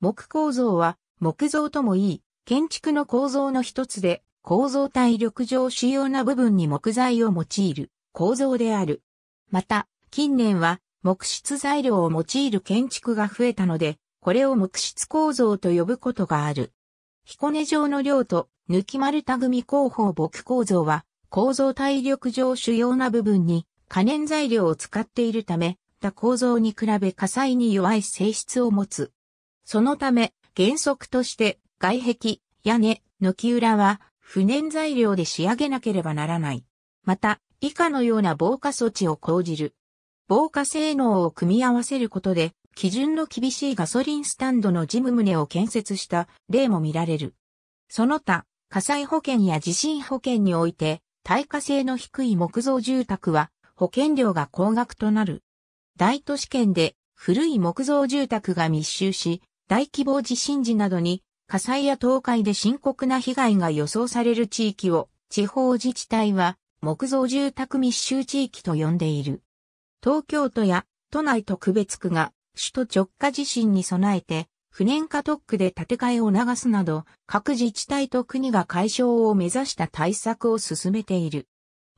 木構造は木造ともいい、建築の構造の一つで、構造体力上主要な部分に木材を用いる構造である。また、近年は木質材料を用いる建築が増えたので、これを木質構造と呼ぶことがある。彦根城の量と抜き丸田組工法木構造は、構造体力上主要な部分に可燃材料を使っているため、他構造に比べ火災に弱い性質を持つ。そのため、原則として外壁、屋根、軒裏は不燃材料で仕上げなければならない。また、以下のような防火措置を講じる。防火性能を組み合わせることで、基準の厳しいガソリンスタンドの事務棟を建設した例も見られる。その他、火災保険や地震保険において、耐火性の低い木造住宅は保険料が高額となる。大都市圏で古い木造住宅が密集し、大規模地震時などに火災や倒壊で深刻な被害が予想される地域を地方自治体は木造住宅密集地域と呼んでいる。東京都や都内特別区が首都直下地震に備えて不燃化特区で建て替えを促すなど各自治体と国が解消を目指した対策を進めている。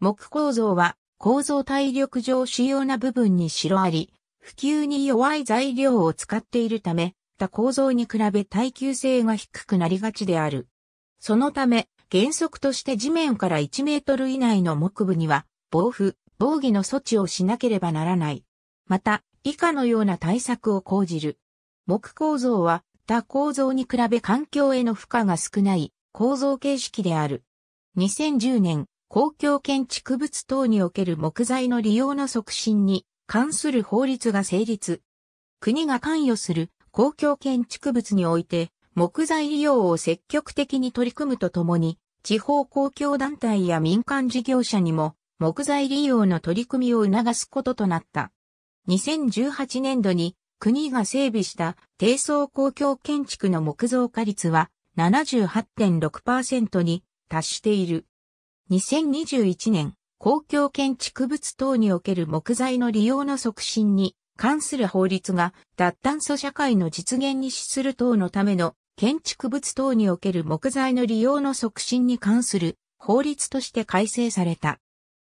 木構造は構造体力上主要な部分に白あり、普及に弱い材料を使っているため、った構造に比べ耐久性が低くなりがちである。そのため、原則として地面から1メートル以内の木部には、防腐、防御の措置をしなければならない。また、以下のような対策を講じる。木構造は、他構造に比べ環境への負荷が少ない構造形式である。2010年、公共建築物等における木材の利用の促進に関する法律が成立。国が関与する公共建築物において木材利用を積極的に取り組むとともに、地方公共団体や民間事業者にも木材利用の取り組みを促すこととなった。2018年度に国が整備した低層公共建築の木造化率は78.6%に達している。2021年、公共建築物等における木材の利用の促進に関する法律が脱炭素社会の実現に資する等のための建築物等における木材の利用の促進に関する法律として改正された。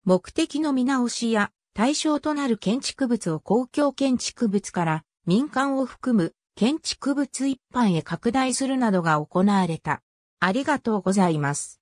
目的の見直しや対象となる建築物を公共建築物から民間を含む建築物一般へ拡大するなどが行われた。ありがとうございます。